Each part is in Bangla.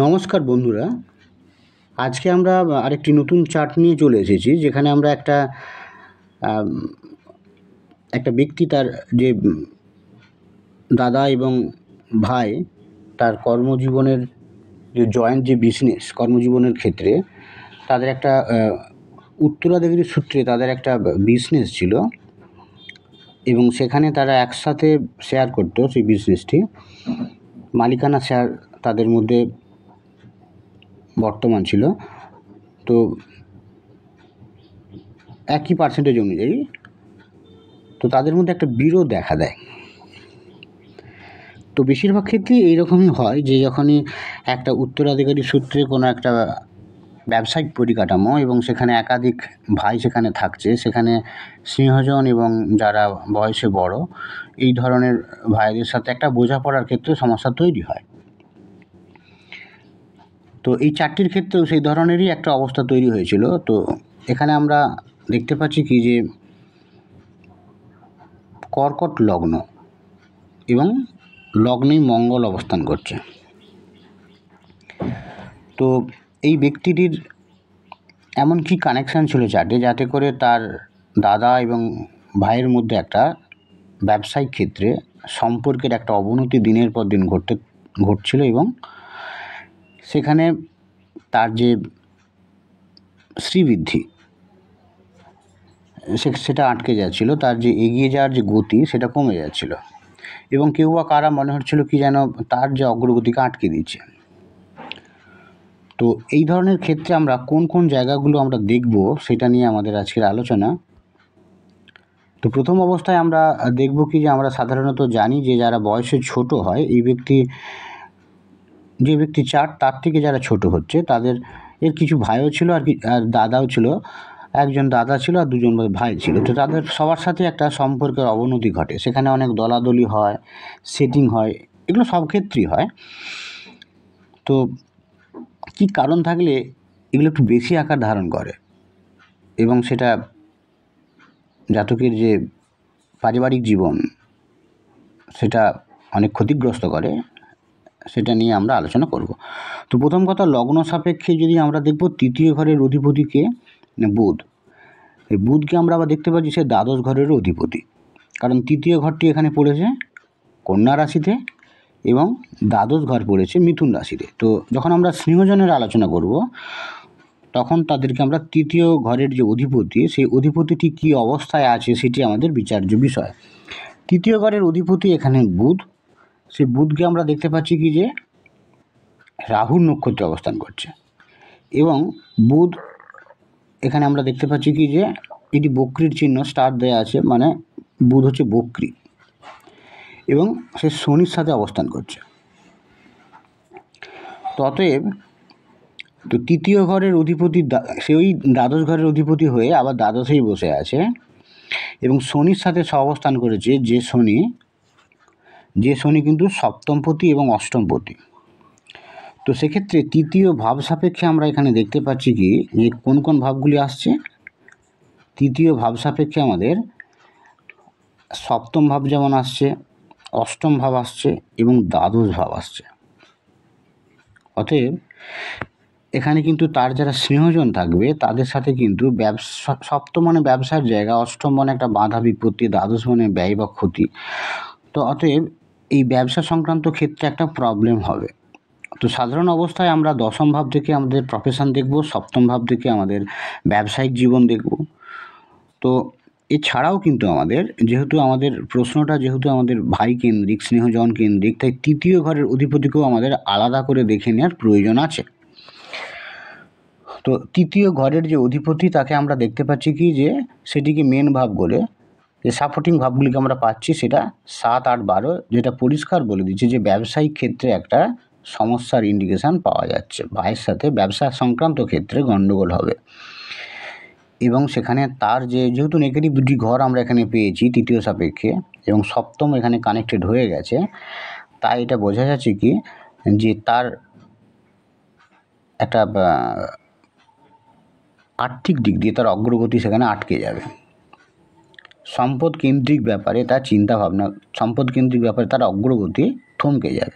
নমস্কার বন্ধুরা আজকে আমরা আরেকটি নতুন চার্ট নিয়ে চলে এসেছি যেখানে আমরা একটা একটা ব্যক্তি তার যে দাদা এবং ভাই তার কর্মজীবনের যে জয়েন্ট যে বিজনেস কর্মজীবনের ক্ষেত্রে তাদের একটা উত্তরাধিকারী সূত্রে তাদের একটা বিজনেস ছিল এবং সেখানে তারা একসাথে শেয়ার করতো সেই বিজনেসটি মালিকানা শেয়ার তাদের মধ্যে বর্তমান ছিল তো একই পার্সেন্টেজ অনুযায়ী তো তাদের মধ্যে একটা বিরোধ দেখা দেয় তো বেশিরভাগ ক্ষেত্রেই এইরকমই হয় যে যখনই একটা উত্তরাধিকারী সূত্রে কোনো একটা ব্যবসায়িক পরিকাঠামো এবং সেখানে একাধিক ভাই সেখানে থাকছে সেখানে স্নেহজন এবং যারা বয়সে বড় এই ধরনের ভাইদের সাথে একটা বোঝাপড়ার ক্ষেত্রে সমস্যা তৈরি হয় তো এই চারটির ক্ষেত্রেও সেই ধরনেরই একটা অবস্থা তৈরি হয়েছিল তো এখানে আমরা দেখতে পাচ্ছি কি যে কর্কট লগ্ন এবং লগ্নেই মঙ্গল অবস্থান করছে তো এই ব্যক্তিটির এমন কি কানেকশান ছিল চারটে যাতে করে তার দাদা এবং ভাইয়ের মধ্যে একটা ব্যবসায়িক ক্ষেত্রে সম্পর্কের একটা অবনতি দিনের পর দিন ঘটতে ঘটছিল এবং সেখানে তার যে শ্রীবৃদ্ধি সে সেটা আটকে যাচ্ছিল তার যে এগিয়ে যাওয়ার যে গতি সেটা কমে যাচ্ছিল এবং কেউ বা কারা মনে হচ্ছিল কি যেন তার যে অগ্রগতিকে আটকে দিচ্ছে তো এই ধরনের ক্ষেত্রে আমরা কোন কোন জায়গাগুলো আমরা দেখব সেটা নিয়ে আমাদের আজকের আলোচনা তো প্রথম অবস্থায় আমরা দেখব কি যে আমরা সাধারণত জানি যে যারা বয়সে ছোট হয় এই ব্যক্তি যে ব্যক্তি চার তার থেকে যারা ছোট হচ্ছে তাদের এর কিছু ভাইও ছিল আর কি আর দাদাও ছিল একজন দাদা ছিল আর দুজন ভাই ছিল তো তাদের সবার সাথে একটা সম্পর্কের অবনতি ঘটে সেখানে অনেক দলাদলি হয় সেটিং হয় এগুলো সব ক্ষেত্রেই হয় তো কি কারণ থাকলে এগুলো একটু বেশি আকার ধারণ করে এবং সেটা জাতকের যে পারিবারিক জীবন সেটা অনেক ক্ষতিগ্রস্ত করে সেটা নিয়ে আমরা আলোচনা করব তো প্রথম কথা লগ্ন সাপেক্ষে যদি আমরা দেখব তৃতীয় ঘরের অধিপতিকে মানে বুধ এই বুধকে আমরা আবার দেখতে পাচ্ছি সে দ্বাদশ ঘরের অধিপতি কারণ তৃতীয় ঘরটি এখানে পড়েছে কন্যা রাশিতে এবং দ্বাদশ ঘর পড়েছে মিথুন রাশিতে তো যখন আমরা স্নেহজনের আলোচনা করব তখন তাদেরকে আমরা তৃতীয় ঘরের যে অধিপতি সেই অধিপতিটি কী অবস্থায় আছে সেটি আমাদের বিচার্য বিষয় তৃতীয় ঘরের অধিপতি এখানে বুধ সেই বুধকে আমরা দেখতে পাচ্ছি কি যে রাহুর নক্ষত্রে অবস্থান করছে এবং বুধ এখানে আমরা দেখতে পাচ্ছি কি যে এটি বক্রির চিহ্ন স্টার দেয়া আছে মানে বুধ হচ্ছে বক্রি এবং সে শনির সাথে অবস্থান করছে ততএব তো তৃতীয় ঘরের অধিপতি সে ওই দ্বাদশ ঘরের অধিপতি হয়ে আবার দ্বাদশেই বসে আছে এবং শনির সাথে অবস্থান করেছে যে শনি যে শনি কিন্তু সপ্তমপতি এবং অষ্টমপতি তো সেক্ষেত্রে তৃতীয় ভাব সাপেক্ষে আমরা এখানে দেখতে পাচ্ছি কি যে কোন কোন ভাবগুলি আসছে তৃতীয় ভাব সাপেক্ষে আমাদের সপ্তম ভাব যেমন আসছে অষ্টম ভাব আসছে এবং দ্বাদশ ভাব আসছে অতএব এখানে কিন্তু তার যারা স্নেহজন থাকবে তাদের সাথে কিন্তু ব্যবসা সপ্তম মানে ব্যবসার জায়গা অষ্টম মানে একটা বাধা বিপত্তি দ্বাদশ মানে ব্যয় বা ক্ষতি তো অতএব এই ব্যবসা সংক্রান্ত ক্ষেত্রে একটা প্রবলেম হবে তো সাধারণ অবস্থায় আমরা দশম ভাব থেকে আমাদের প্রফেশন দেখব সপ্তম ভাব থেকে আমাদের ব্যবসায়িক জীবন দেখব তো এছাড়াও কিন্তু আমাদের যেহেতু আমাদের প্রশ্নটা যেহেতু আমাদের ভাই কেন্দ্রিক স্নেহজন কেন্দ্রিক তাই তৃতীয় ঘরের অধিপতিকেও আমাদের আলাদা করে দেখে নেওয়ার প্রয়োজন আছে তো তৃতীয় ঘরের যে অধিপতি তাকে আমরা দেখতে পাচ্ছি কি যে সেটিকে মেন ভাব বলে যে সাপোর্টিং ভাবগুলিকে আমরা পাচ্ছি সেটা সাত আট বারো যেটা পরিষ্কার বলে দিচ্ছে যে ব্যবসায়িক ক্ষেত্রে একটা সমস্যার ইন্ডিকেশান পাওয়া যাচ্ছে ভাইয়ের সাথে ব্যবসা সংক্রান্ত ক্ষেত্রে গণ্ডগোল হবে এবং সেখানে তার যে যেহেতু নেগেটিভ দুটি ঘর আমরা এখানে পেয়েছি তৃতীয় সাপেক্ষে এবং সপ্তম এখানে কানেক্টেড হয়ে গেছে তাই এটা বোঝা যাচ্ছে কি যে তার একটা আর্থিক দিক দিয়ে তার অগ্রগতি সেখানে আটকে যাবে সম্পদ কেন্দ্রিক ব্যাপারে তার চিন্তাভাবনা সম্পদ কেন্দ্রিক ব্যাপারে তার অগ্রগতি থমকে যাবে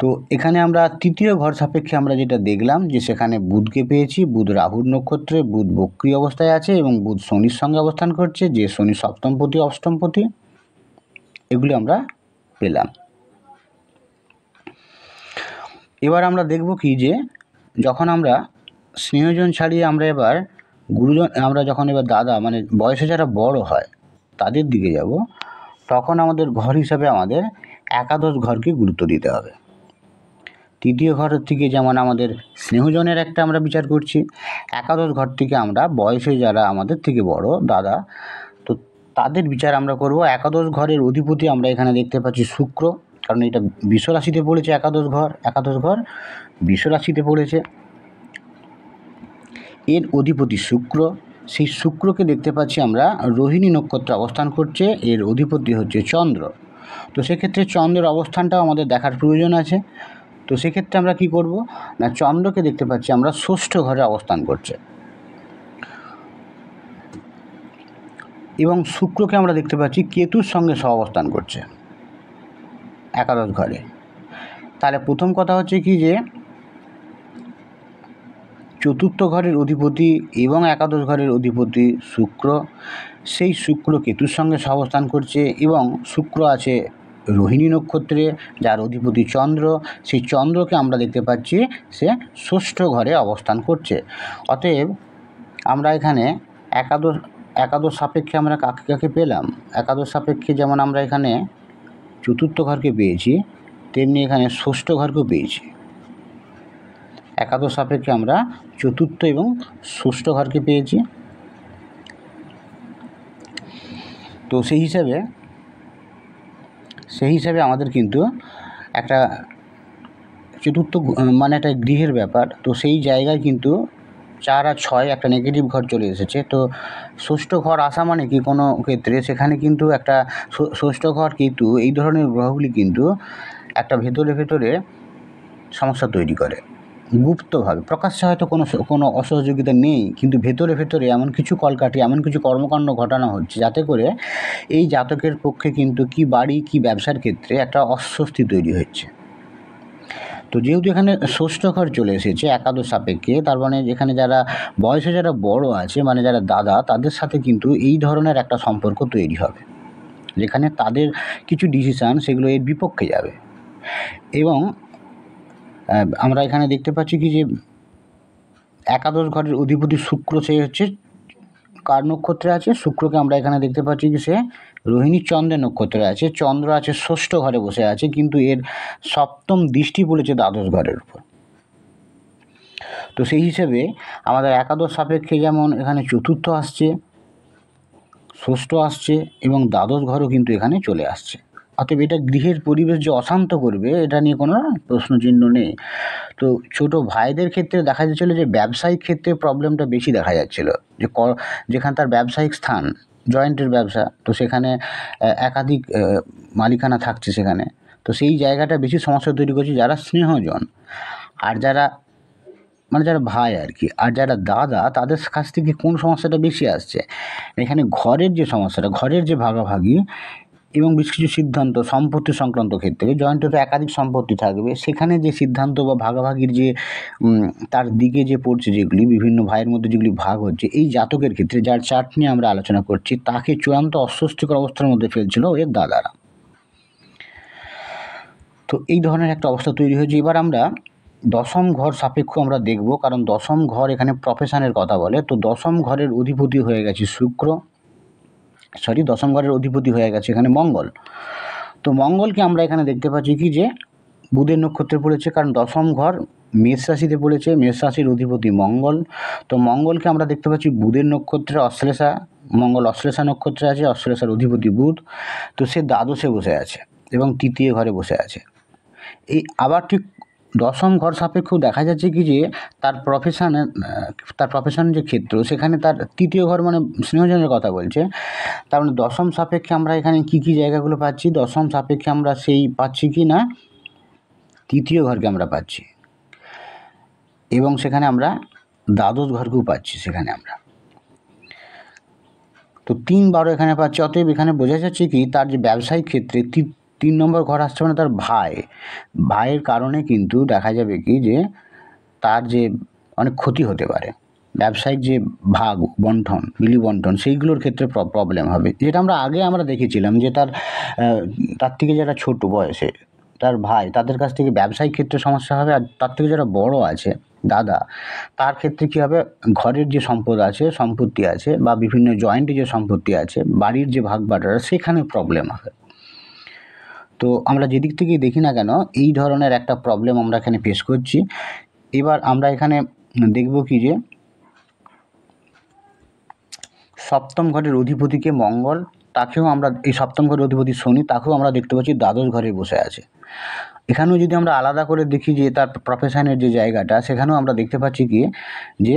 তো এখানে আমরা তৃতীয় ঘর সাপেক্ষে আমরা যেটা দেখলাম যে সেখানে বুধকে পেয়েছি বুধ রাহুর নক্ষত্রে বুধ বক্রী অবস্থায় আছে এবং বুধ শনির সঙ্গে অবস্থান করছে যে শনি সপ্তমপতি অষ্টমপতি এগুলি আমরা পেলাম এবার আমরা দেখব কি যে যখন আমরা স্নেহজন ছাড়িয়ে আমরা এবার গুরুজন আমরা যখন এবার দাদা মানে বয়সে যারা বড় হয় তাদের দিকে যাব তখন আমাদের ঘর হিসাবে আমাদের একাদশ ঘরকে গুরুত্ব দিতে হবে তৃতীয় ঘর থেকে যেমন আমাদের স্নেহজনের একটা আমরা বিচার করছি একাদশ ঘর থেকে আমরা বয়সে যারা আমাদের থেকে বড় দাদা তো তাদের বিচার আমরা করব একাদশ ঘরের অধিপতি আমরা এখানে দেখতে পাচ্ছি শুক্র কারণ এটা বিশ্বরাশিতে পড়েছে একাদশ ঘর একাদশ ঘর বিশ্বরাশিতে পড়েছে এর অধিপতি শুক্র সেই শুক্রকে দেখতে পাচ্ছি আমরা রোহিণী নক্ষত্রে অবস্থান করছে এর অধিপতি হচ্ছে চন্দ্র তো সেক্ষেত্রে চন্দ্রের অবস্থানটাও আমাদের দেখার প্রয়োজন আছে তো সেক্ষেত্রে আমরা কি করব না চন্দ্রকে দেখতে পাচ্ছি আমরা ষষ্ঠ ঘরে অবস্থান করছে এবং শুক্রকে আমরা দেখতে পাচ্ছি কেতুর সঙ্গে সহ অবস্থান করছে একাদশ ঘরে তাহলে প্রথম কথা হচ্ছে কি যে চতুর্থ ঘরের অধিপতি এবং একাদশ ঘরের অধিপতি শুক্র সেই শুক্র কেতুর সঙ্গে সহবস্থান করছে এবং শুক্র আছে রোহিণী নক্ষত্রে যার অধিপতি চন্দ্র সেই চন্দ্রকে আমরা দেখতে পাচ্ছি সে ষষ্ঠ ঘরে অবস্থান করছে অতএব আমরা এখানে একাদশ একাদশ সাপেক্ষে আমরা কাকে কাকে পেলাম একাদশ সাপেক্ষে যেমন আমরা এখানে চতুর্থ ঘরকে পেয়েছি তেমনি এখানে ষষ্ঠ ঘরকেও পেয়েছি একাদশ সাপেক্ষে আমরা চতুর্থ এবং ষষ্ঠ ঘরকে পেয়েছি তো সেই হিসাবে সেই হিসাবে আমাদের কিন্তু একটা চতুর্থ মানে একটা গৃহের ব্যাপার তো সেই জায়গায় কিন্তু চার আর ছয় একটা নেগেটিভ ঘর চলে এসেছে তো ষষ্ঠ ঘর আসা মানে কি কোনো ক্ষেত্রে সেখানে কিন্তু একটা ষষ্ঠ ঘর কিন্তু এই ধরনের গ্রহগুলি কিন্তু একটা ভেতরে ভেতরে সমস্যা তৈরি করে গুপ্তভাবে প্রকাশ্যে হয়তো কোনো কোনো অসহযোগিতা নেই কিন্তু ভেতরে ভেতরে এমন কিছু কলকাঠি এমন কিছু কর্মকাণ্ড ঘটানো হচ্ছে যাতে করে এই জাতকের পক্ষে কিন্তু কি বাড়ি কি ব্যবসার ক্ষেত্রে একটা অস্বস্তি তৈরি হচ্ছে তো যেহেতু এখানে ষষ্ঠ ঘর চলে এসেছে একাদশ সাপেক্ষে তার মানে এখানে যারা বয়সে যারা বড় আছে মানে যারা দাদা তাদের সাথে কিন্তু এই ধরনের একটা সম্পর্ক তৈরি হবে যেখানে তাদের কিছু ডিসিশান সেগুলো এর বিপক্ষে যাবে এবং আমরা এখানে দেখতে পাচ্ছি কি যে একাদশ ঘরের অধিপতি শুক্র সে হচ্ছে কার নক্ষত্রে আছে শুক্রকে আমরা এখানে দেখতে পাচ্ছি কি সে রোহিণী চন্দ্রের নক্ষত্রে আছে চন্দ্র আছে ষষ্ঠ ঘরে বসে আছে কিন্তু এর সপ্তম দৃষ্টি পড়েছে দ্বাদশ ঘরের উপর তো সেই হিসেবে আমাদের একাদশ সাপেক্ষে যেমন এখানে চতুর্থ আসছে ষষ্ঠ আসছে এবং দ্বাদশ ঘরও কিন্তু এখানে চলে আসছে অতএব এটা গৃহের পরিবেশ যে অশান্ত করবে এটা নিয়ে কোনো প্রশ্নচিহ্ন নেই তো ছোট ভাইদের ক্ষেত্রে দেখা যাচ্ছিলো যে ব্যবসায়িক ক্ষেত্রে প্রবলেমটা বেশি দেখা যাচ্ছিলো যে যেখান তার ব্যবসায়িক স্থান জয়েন্টের ব্যবসা তো সেখানে একাধিক মালিকানা থাকছে সেখানে তো সেই জায়গাটা বেশি সমস্যা তৈরি করছে যারা স্নেহজন আর যারা মানে যারা ভাই আর কি আর যারা দাদা তাদের কাছ থেকে কোন সমস্যাটা বেশি আসছে এখানে ঘরের যে সমস্যাটা ঘরের যে ভাগাভাগি এবং বেশ কিছু সিদ্ধান্ত সম্পত্তি সংক্রান্ত ক্ষেত্রে জয়েন্টে তো একাধিক সম্পত্তি থাকবে সেখানে যে সিদ্ধান্ত বা ভাগাভাগির যে তার দিকে যে পড়ছে যেগুলি বিভিন্ন ভাইয়ের মধ্যে যেগুলি ভাগ হচ্ছে এই জাতকের ক্ষেত্রে যার চার্ট নিয়ে আমরা আলোচনা করছি তাকে চূড়ান্ত অস্বস্তিকর অবস্থার মধ্যে ফেলছিল এর দাদারা তো এই ধরনের একটা অবস্থা তৈরি হয়েছে এবার আমরা দশম ঘর সাপেক্ষ আমরা দেখব কারণ দশম ঘর এখানে প্রফেশনের কথা বলে তো দশম ঘরের অধিপতি হয়ে গেছে শুক্র সরি দশম ঘরের অধিপতি হয়ে গেছে এখানে মঙ্গল তো মঙ্গলকে আমরা এখানে দেখতে পাচ্ছি কি যে বুধের নক্ষত্রে পড়েছে কারণ দশম ঘর মেষ রাশিতে পড়েছে মেষ রাশির অধিপতি মঙ্গল তো মঙ্গলকে আমরা দেখতে পাচ্ছি বুধের নক্ষত্রে অশ্লেষা মঙ্গল অশ্লেষা নক্ষত্রে আছে অশ্লেষার অধিপতি বুধ তো সে দ্বাদশে বসে আছে এবং তৃতীয় ঘরে বসে আছে এই আবার ঠিক দশম ঘর সাপেক্ষ দেখা যাচ্ছে কি যে তার প্রফেশান তার প্রফেশন যে ক্ষেত্র সেখানে তার তৃতীয় ঘর মানে স্নেহজনের কথা বলছে তার মানে দশম সাপেক্ষে আমরা এখানে কি কি জায়গাগুলো পাচ্ছি দশম সাপেক্ষে আমরা সেই পাচ্ছি কি না তৃতীয় ঘরকে আমরা পাচ্ছি এবং সেখানে আমরা দ্বাদশ ঘরকেও পাচ্ছি সেখানে আমরা তো তিন বারো এখানে পাচ্ছি অতএব এখানে বোঝা যাচ্ছে কি তার যে ব্যবসায়িক ক্ষেত্রে তিন নম্বর ঘর আসছে মানে তার ভাই ভাইয়ের কারণে কিন্তু দেখা যাবে কি যে তার যে অনেক ক্ষতি হতে পারে ব্যবসায়িক যে ভাগ বন্টন বিলি বন্টন সেইগুলোর ক্ষেত্রে প্রবলেম হবে যেটা আমরা আগে আমরা দেখেছিলাম যে তার তার থেকে যারা ছোট বয়সে তার ভাই তাদের কাছ থেকে ব্যবসায়িক ক্ষেত্রে সমস্যা হবে আর তার থেকে যারা বড় আছে দাদা তার ক্ষেত্রে কী হবে ঘরের যে সম্পদ আছে সম্পত্তি আছে বা বিভিন্ন জয়েন্টে যে সম্পত্তি আছে বাড়ির যে ভাগ বাটারা সেখানে প্রবলেম হবে তো আমরা যেদিক থেকে দেখি না কেন এই ধরনের একটা প্রবলেম আমরা এখানে ফেস করছি এবার আমরা এখানে দেখব কি যে সপ্তম ঘরের অধিপতিকে মঙ্গল তাকেও আমরা এই সপ্তম ঘরের অধিপতি শনি তাকেও আমরা দেখতে পাচ্ছি দ্বাদশ ঘরে বসে আছে এখানেও যদি আমরা আলাদা করে দেখি যে তার প্রফেশনের যে জায়গাটা সেখানেও আমরা দেখতে পাচ্ছি কি যে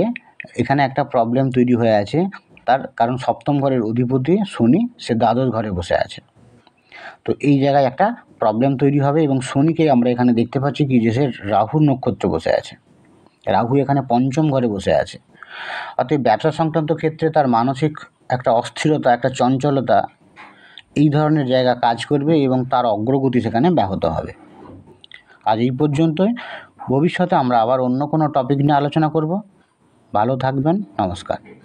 এখানে একটা প্রবলেম তৈরি হয়ে আছে তার কারণ সপ্তম ঘরের অধিপতি শনি সে দ্বাদশ ঘরে বসে আছে তো এই জায়গায় একটা প্রবলেম তৈরি হবে এবং শনিকে আমরা এখানে দেখতে পাচ্ছি কি যে সে রাহুর নক্ষত্র বসে আছে রাহু এখানে পঞ্চম ঘরে বসে আছে অতএব ব্যবসা সংক্রান্ত ক্ষেত্রে তার মানসিক একটা অস্থিরতা একটা চঞ্চলতা এই ধরনের জায়গা কাজ করবে এবং তার অগ্রগতি সেখানে ব্যাহত হবে আজ এই পর্যন্তই ভবিষ্যতে আমরা আবার অন্য কোনো টপিক নিয়ে আলোচনা করব ভালো থাকবেন নমস্কার